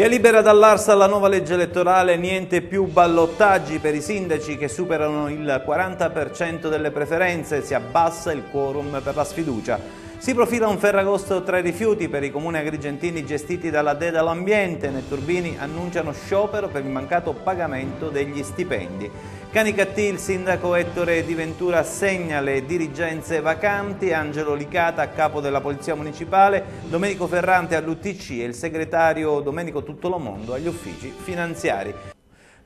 Via libera dall'Arsa la nuova legge elettorale, niente più ballottaggi per i sindaci che superano il 40% delle preferenze, si abbassa il quorum per la sfiducia. Si profila un ferragosto tra i rifiuti per i comuni agrigentini gestiti dalla Dedalo Ambiente. Netturbini annunciano sciopero per il mancato pagamento degli stipendi. Canicattì, il sindaco Ettore Di Ventura assegna le dirigenze vacanti, Angelo Licata a capo della Polizia Municipale, Domenico Ferrante all'UTC e il segretario Domenico Tuttolomondo agli uffici finanziari.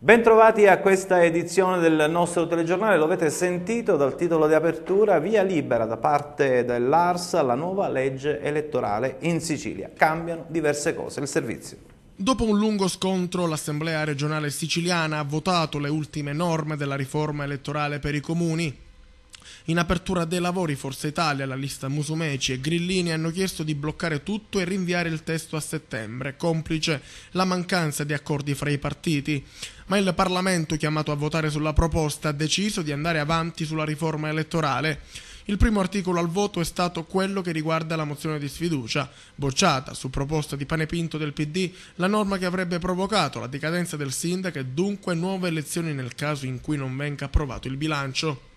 Bentrovati a questa edizione del nostro telegiornale, lo avete sentito dal titolo di apertura, via libera da parte dell'ARSA la nuova legge elettorale in Sicilia. Cambiano diverse cose, il servizio. Dopo un lungo scontro, l'Assemblea regionale siciliana ha votato le ultime norme della riforma elettorale per i comuni, in apertura dei lavori Forza Italia, la lista Musumeci e Grillini hanno chiesto di bloccare tutto e rinviare il testo a settembre, complice la mancanza di accordi fra i partiti. Ma il Parlamento, chiamato a votare sulla proposta, ha deciso di andare avanti sulla riforma elettorale. Il primo articolo al voto è stato quello che riguarda la mozione di sfiducia, bocciata su proposta di Panepinto del PD la norma che avrebbe provocato la decadenza del sindaco e dunque nuove elezioni nel caso in cui non venga approvato il bilancio.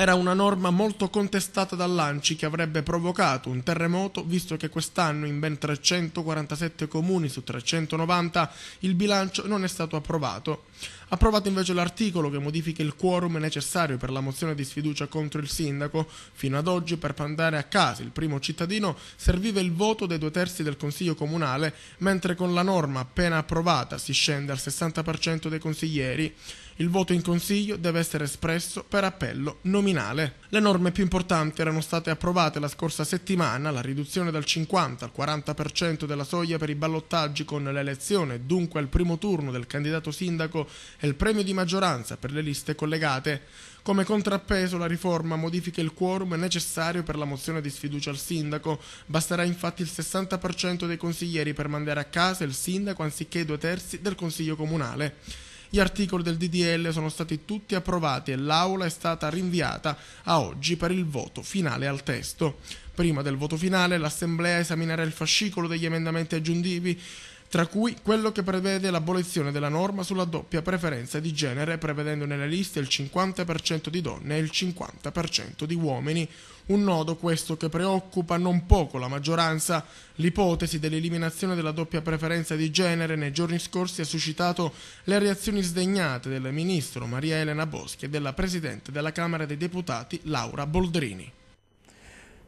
Era una norma molto contestata dall'ANCI che avrebbe provocato un terremoto visto che quest'anno in ben 347 comuni su 390 il bilancio non è stato approvato. Approvato invece l'articolo che modifica il quorum necessario per la mozione di sfiducia contro il sindaco. Fino ad oggi per mandare a casa il primo cittadino serviva il voto dei due terzi del Consiglio Comunale, mentre con la norma appena approvata si scende al 60% dei consiglieri. Il voto in Consiglio deve essere espresso per appello nominale. Le norme più importanti erano state approvate la scorsa settimana, la riduzione dal 50 al 40% della soglia per i ballottaggi con l'elezione, dunque al primo turno del candidato sindaco e il premio di maggioranza per le liste collegate. Come contrappeso la riforma modifica il quorum necessario per la mozione di sfiducia al sindaco. Basterà infatti il 60% dei consiglieri per mandare a casa il sindaco anziché i due terzi del consiglio comunale. Gli articoli del DDL sono stati tutti approvati e l'Aula è stata rinviata a oggi per il voto finale al testo. Prima del voto finale l'Assemblea esaminerà il fascicolo degli emendamenti aggiuntivi tra cui quello che prevede l'abolizione della norma sulla doppia preferenza di genere, prevedendo nelle liste il 50% di donne e il 50% di uomini. Un nodo questo che preoccupa non poco la maggioranza. L'ipotesi dell'eliminazione della doppia preferenza di genere nei giorni scorsi ha suscitato le reazioni sdegnate del ministro Maria Elena Boschi e della presidente della Camera dei Deputati Laura Boldrini.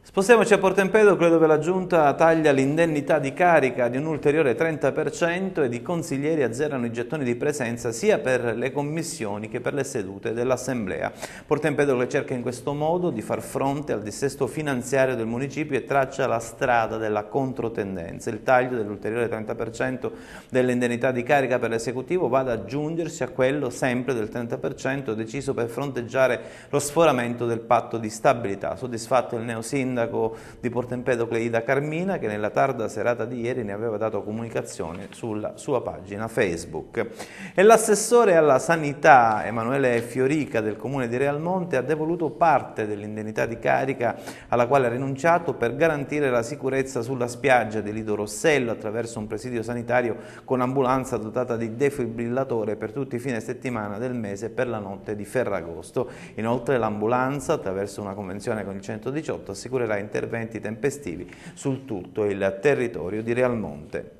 Spostiamoci a Porto Empedocle dove la Giunta taglia l'indennità di carica di un ulteriore 30% ed i consiglieri azzerano i gettoni di presenza sia per le commissioni che per le sedute dell'Assemblea. Porto Empedocle cerca in questo modo di far fronte al dissesto finanziario del municipio e traccia la strada della controtendenza. Il taglio dell'ulteriore 30% dell'indennità di carica per l'esecutivo va ad aggiungersi a quello sempre del 30% deciso per fronteggiare lo sforamento del patto di stabilità. Soddisfatto il neosindaco sindaco di Porto Empedocle Ida Carmina che nella tarda serata di ieri ne aveva dato comunicazione sulla sua pagina Facebook. E l'assessore alla sanità Emanuele Fiorica del comune di Real Monte ha devoluto parte dell'indennità di carica alla quale ha rinunciato per garantire la sicurezza sulla spiaggia di Lido Rossello attraverso un presidio sanitario con ambulanza dotata di defibrillatore per tutti i fine settimana del mese per la notte di Ferragosto. Inoltre l'ambulanza attraverso una convenzione con il 118 assicura assicurerà interventi tempestivi sul tutto il territorio di Real Monte.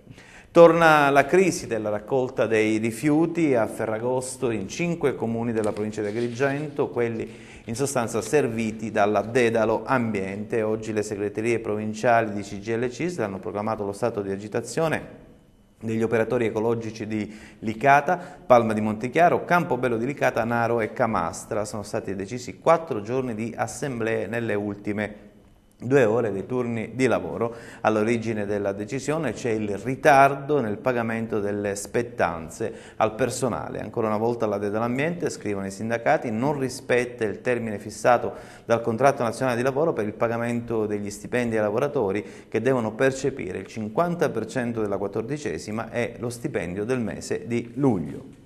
Torna la crisi della raccolta dei rifiuti a Ferragosto in cinque comuni della provincia di Agrigento, quelli in sostanza serviti dalla Dedalo Ambiente. Oggi le segreterie provinciali di CGL CISL hanno proclamato lo stato di agitazione degli operatori ecologici di Licata, Palma di Montechiaro, Campobello di Licata, Naro e Camastra. Sono stati decisi quattro giorni di assemblee nelle ultime settimane. Due ore di turni di lavoro. All'origine della decisione c'è il ritardo nel pagamento delle spettanze al personale. Ancora una volta l'ADE dell'ambiente, scrivono i sindacati, non rispetta il termine fissato dal contratto nazionale di lavoro per il pagamento degli stipendi ai lavoratori che devono percepire il 50% della quattordicesima e lo stipendio del mese di luglio.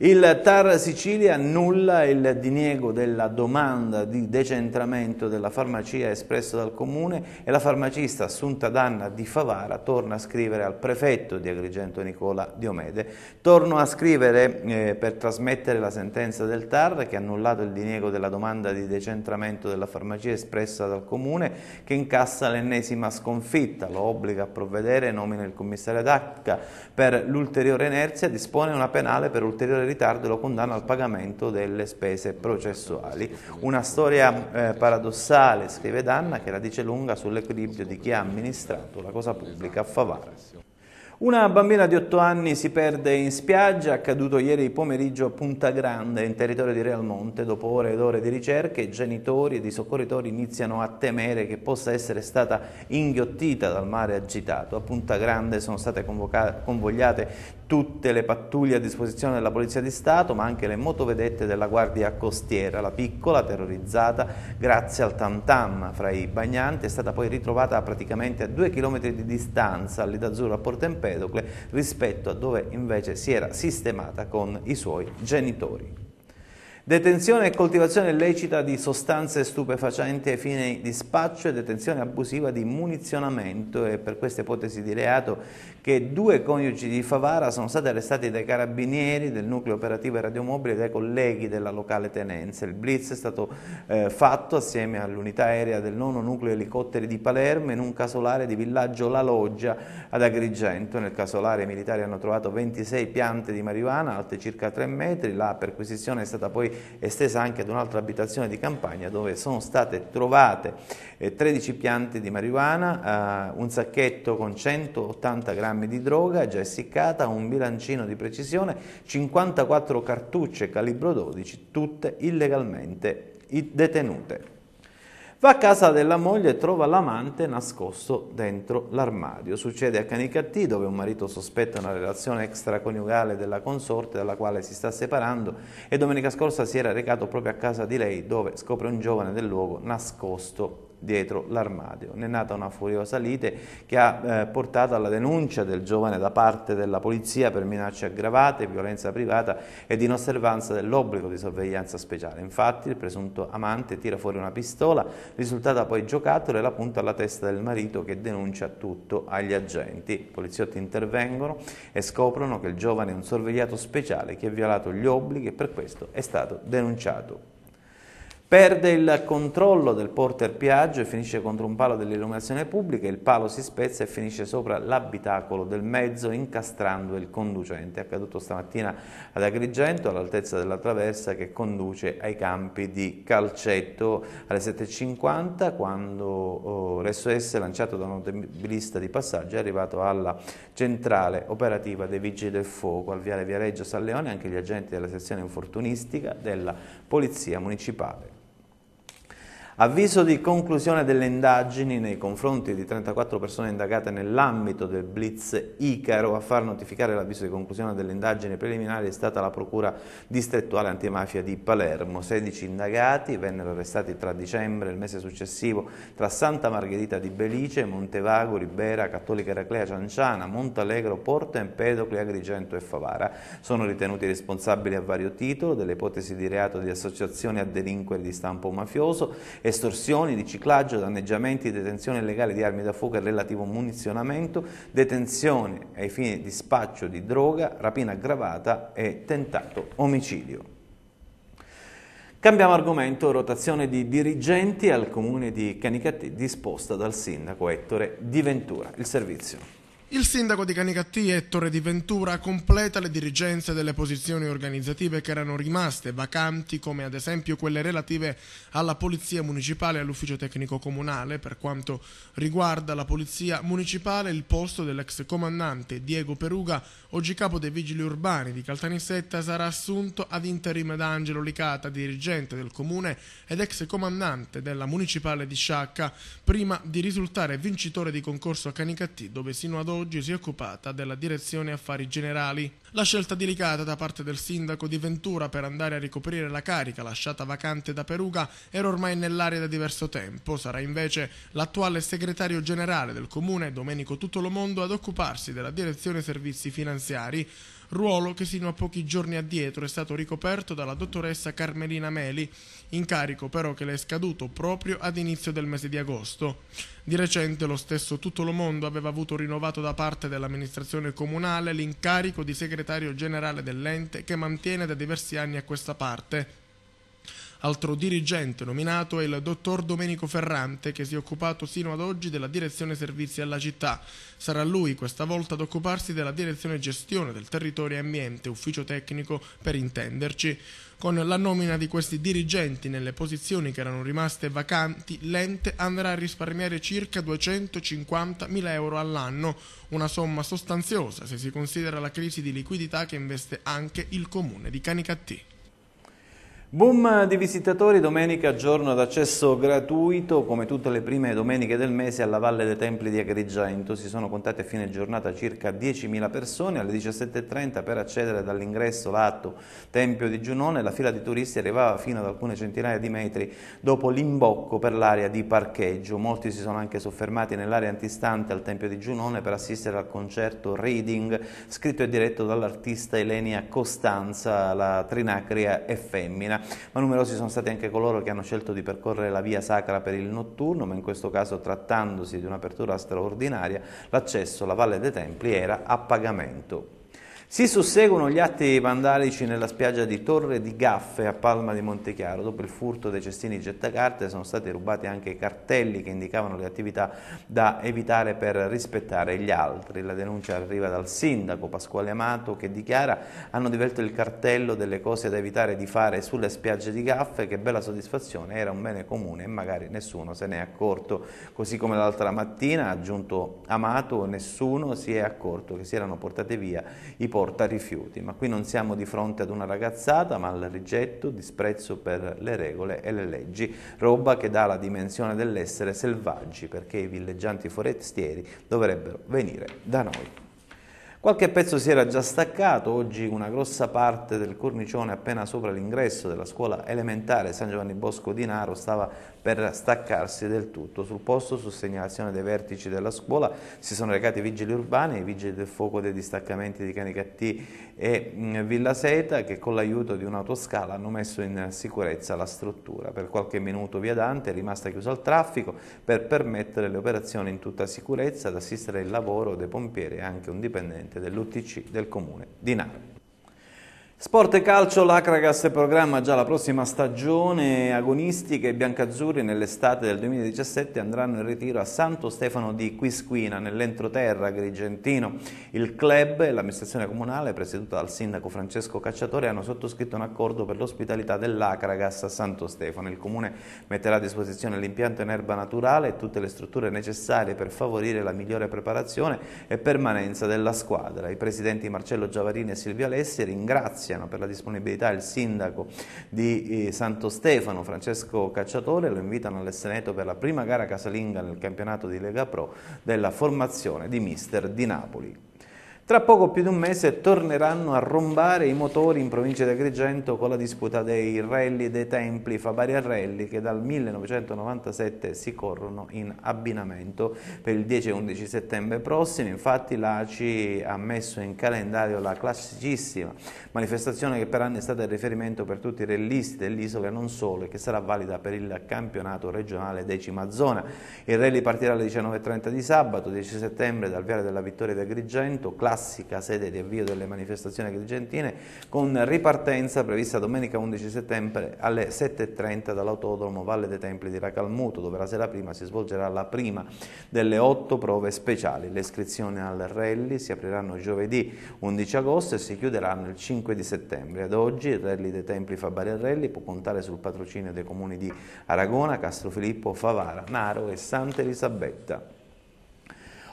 Il TAR Sicilia annulla il diniego della domanda di decentramento della farmacia espressa dal Comune e la farmacista Assunta Danna di Favara torna a scrivere al prefetto di Agrigento Nicola Diomede. Torno a scrivere eh, per trasmettere la sentenza del TAR che ha annullato il diniego della domanda di decentramento della farmacia espressa dal Comune che incassa l'ennesima sconfitta, lo obbliga a provvedere, nomina il commissario ad H per l'ulteriore inerzia, dispone una penale per ulteriore ritardo e lo condanna al pagamento delle spese processuali. Una storia eh, paradossale, scrive Danna, che la dice lunga sull'equilibrio di chi ha amministrato la cosa pubblica a Favara. Una bambina di 8 anni si perde in spiaggia, accaduto ieri pomeriggio a Punta Grande, in territorio di Real Monte. Dopo ore ed ore di ricerche, i genitori ed i soccorritori iniziano a temere che possa essere stata inghiottita dal mare agitato. A Punta Grande sono state convogliate tutte le pattuglie a disposizione della Polizia di Stato, ma anche le motovedette della Guardia Costiera. La piccola, terrorizzata grazie al tantam fra i bagnanti, è stata poi ritrovata praticamente a due chilometri di distanza all'Idazzurro a Portempera Empedocle rispetto a dove invece si era sistemata con i suoi genitori detenzione e coltivazione illecita di sostanze stupefacenti ai fini di spaccio e detenzione abusiva di munizionamento e per questa ipotesi di reato che due coniugi di Favara sono stati arrestati dai carabinieri del nucleo operativo e radiomobile e dai colleghi della locale tenenza. Il blitz è stato eh, fatto assieme all'unità aerea del nono nucleo elicotteri di Palermo in un casolare di villaggio La Loggia ad Agrigento. Nel casolare i militari hanno trovato 26 piante di marijuana alte circa 3 metri, la perquisizione è stata poi estesa anche ad un'altra abitazione di campagna dove sono state trovate 13 eh, piante di marijuana, eh, un sacchetto con 180 grammi di droga già essiccata, un bilancino di precisione, 54 cartucce calibro 12, tutte illegalmente detenute. Va a casa della moglie e trova l'amante nascosto dentro l'armadio. Succede a Canicattì dove un marito sospetta una relazione extraconiugale della consorte dalla quale si sta separando e domenica scorsa si era recato proprio a casa di lei dove scopre un giovane del luogo nascosto dietro l'armadio. Ne è nata una furiosa lite che ha eh, portato alla denuncia del giovane da parte della polizia per minacce aggravate, violenza privata ed inosservanza dell'obbligo di sorveglianza speciale. Infatti il presunto amante tira fuori una pistola, risultata poi giocattolo e la punta alla testa del marito che denuncia tutto agli agenti. I poliziotti intervengono e scoprono che il giovane è un sorvegliato speciale che ha violato gli obblighi e per questo è stato denunciato Perde il controllo del porter Piaggio e finisce contro un palo dell'illuminazione pubblica, il palo si spezza e finisce sopra l'abitacolo del mezzo incastrando il conducente. È accaduto stamattina ad Agrigento all'altezza della traversa che conduce ai campi di calcetto alle 7.50 quando oh, l'SOS lanciato da un automobilista di passaggio è arrivato alla centrale operativa dei Vigili del Fuoco al Viale Viareggio San Leone anche gli agenti della sezione infortunistica della Polizia Municipale. Avviso di conclusione delle indagini nei confronti di 34 persone indagate nell'ambito del blitz Icaro. A far notificare l'avviso di conclusione delle indagini preliminari è stata la Procura distrettuale antimafia di Palermo. 16 indagati vennero arrestati tra dicembre e il mese successivo tra Santa Margherita di Belice, Montevago, Ribera, Cattolica Eraclea Cianciana, Montalegro, Porto Empedocle, Agrigento e Favara. Sono ritenuti responsabili a vario titolo delle ipotesi di reato di associazione a delinquere di stampo mafioso estorsioni, riciclaggio, danneggiamenti, detenzione illegale di armi da fuoco e relativo munizionamento, detenzione ai fini di spaccio di droga, rapina aggravata e tentato omicidio. Cambiamo argomento, rotazione di dirigenti al comune di Canicattì disposta dal sindaco Ettore Di Ventura. Il servizio. Il sindaco di Canicattì, Ettore Di Ventura, completa le dirigenze delle posizioni organizzative che erano rimaste vacanti, come ad esempio quelle relative alla Polizia Municipale e all'Ufficio Tecnico Comunale. Per quanto riguarda la Polizia Municipale, il posto dell'ex comandante Diego Peruga, oggi capo dei Vigili Urbani di Caltanissetta, sarà assunto ad interim da Angelo Licata, dirigente del Comune ed ex comandante della Municipale di Sciacca, prima di risultare vincitore di concorso a Canicattì, dove sino ad ora oggi si è occupata della direzione affari generali. La scelta delicata da parte del sindaco di Ventura per andare a ricoprire la carica lasciata vacante da Peruga era ormai nell'aria da diverso tempo. Sarà invece l'attuale segretario generale del comune, Domenico Tutolomondo, ad occuparsi della direzione servizi finanziari ruolo che sino a pochi giorni addietro è stato ricoperto dalla dottoressa Carmelina Meli, incarico però che le è scaduto proprio ad inizio del mese di agosto. Di recente lo stesso Tutto lo Mondo aveva avuto rinnovato da parte dell'amministrazione comunale l'incarico di segretario generale dell'ente che mantiene da diversi anni a questa parte Altro dirigente nominato è il dottor Domenico Ferrante che si è occupato sino ad oggi della direzione servizi alla città. Sarà lui questa volta ad occuparsi della direzione gestione del territorio e ambiente, ufficio tecnico per intenderci. Con la nomina di questi dirigenti nelle posizioni che erano rimaste vacanti, l'ente andrà a risparmiare circa 250.000 euro all'anno, una somma sostanziosa se si considera la crisi di liquidità che investe anche il comune di Canicattì. Boom di visitatori domenica, giorno d'accesso gratuito come tutte le prime domeniche del mese alla Valle dei Templi di Agrigento. Si sono contate a fine giornata circa 10.000 persone. Alle 17.30 per accedere dall'ingresso lato Tempio di Giunone la fila di turisti arrivava fino ad alcune centinaia di metri dopo l'imbocco per l'area di parcheggio. Molti si sono anche soffermati nell'area antistante al Tempio di Giunone per assistere al concerto Reading scritto e diretto dall'artista Elenia Costanza, la Trinacria e Femmina ma numerosi sono stati anche coloro che hanno scelto di percorrere la via sacra per il notturno, ma in questo caso trattandosi di un'apertura straordinaria, l'accesso alla Valle dei Templi era a pagamento. Si susseguono gli atti vandalici nella spiaggia di Torre di Gaffe a Palma di Montechiaro. Dopo il furto dei cestini gettacarte sono stati rubati anche i cartelli che indicavano le attività da evitare per rispettare gli altri. La denuncia arriva dal sindaco Pasquale Amato che dichiara hanno divelto il cartello delle cose da evitare di fare sulle spiagge di Gaffe che bella soddisfazione era un bene comune e magari nessuno se ne è accorto. Così come l'altra mattina, ha aggiunto Amato, nessuno si è accorto che si erano portate via i porta rifiuti, ma qui non siamo di fronte ad una ragazzata, ma al rigetto, disprezzo per le regole e le leggi, roba che dà la dimensione dell'essere selvaggi, perché i villeggianti forestieri dovrebbero venire da noi. Qualche pezzo si era già staccato, oggi una grossa parte del cornicione appena sopra l'ingresso della scuola elementare San Giovanni Bosco di Naro stava per staccarsi del tutto. Sul posto, su segnalazione dei vertici della scuola, si sono recati i vigili urbani, i vigili del fuoco dei distaccamenti di Canicattì e mm, Villa Seta che con l'aiuto di un'autoscala hanno messo in sicurezza la struttura. Per qualche minuto via Dante è rimasta chiusa al traffico per permettere le operazioni in tutta sicurezza ad assistere il lavoro dei pompieri e anche un dipendente dell'UTC del comune di Naro. Sport e calcio, l'Acragas programma già la prossima stagione agonistica e biancazzurri nell'estate del 2017 andranno in ritiro a Santo Stefano di Quisquina, nell'entroterra grigentino. Il club e l'amministrazione comunale, presieduta dal sindaco Francesco Cacciatore, hanno sottoscritto un accordo per l'ospitalità dell'Acragas a Santo Stefano. Il comune metterà a disposizione l'impianto in erba naturale e tutte le strutture necessarie per favorire la migliore preparazione e permanenza della squadra. I presidenti Marcello Giavarini e Silvia Alessi ringraziano ringraziano per la disponibilità il sindaco di eh, Santo Stefano, Francesco Cacciatore, lo invitano all'Esseneto per la prima gara casalinga nel campionato di Lega Pro della formazione di mister di Napoli. Tra poco più di un mese torneranno a rombare i motori in provincia di Agrigento con la disputa dei rally dei templi Fabaria Rally che dal 1997 si corrono in abbinamento. Per il 10 e 11 settembre prossimi infatti l'ACI ha messo in calendario la classicissima manifestazione che per anni è stata il riferimento per tutti i rallisti dell'isola e non solo e che sarà valida per il campionato regionale decima zona. Il rally partirà alle 19.30 di sabato 10 settembre dal Viale della Vittoria di Agrigento, classico classica sede di avvio delle manifestazioni agrigentine, con ripartenza prevista domenica 11 settembre alle 7.30 dall'autodromo Valle dei Templi di Racalmuto, dove la sera prima si svolgerà la prima delle otto prove speciali. Le iscrizioni al rally si apriranno giovedì 11 agosto e si chiuderanno il 5 di settembre. Ad oggi il rally dei Templi Fabari e Rally può contare sul patrocinio dei comuni di Aragona, Castrofilippo, Favara, Naro e Santa Elisabetta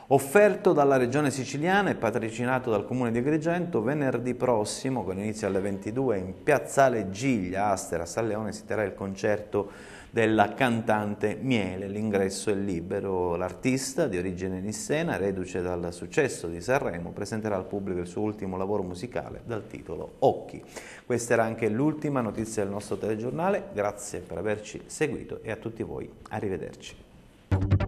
offerto dalla Regione Siciliana e patricinato dal Comune di Agrigento venerdì prossimo, con inizio alle 22, in Piazzale Giglia, Astera, San Leone, si terrà il concerto della cantante Miele. L'ingresso è libero. L'artista, di origine nissena, reduce dal successo di Sanremo, presenterà al pubblico il suo ultimo lavoro musicale dal titolo Occhi. Questa era anche l'ultima notizia del nostro telegiornale. Grazie per averci seguito e a tutti voi arrivederci.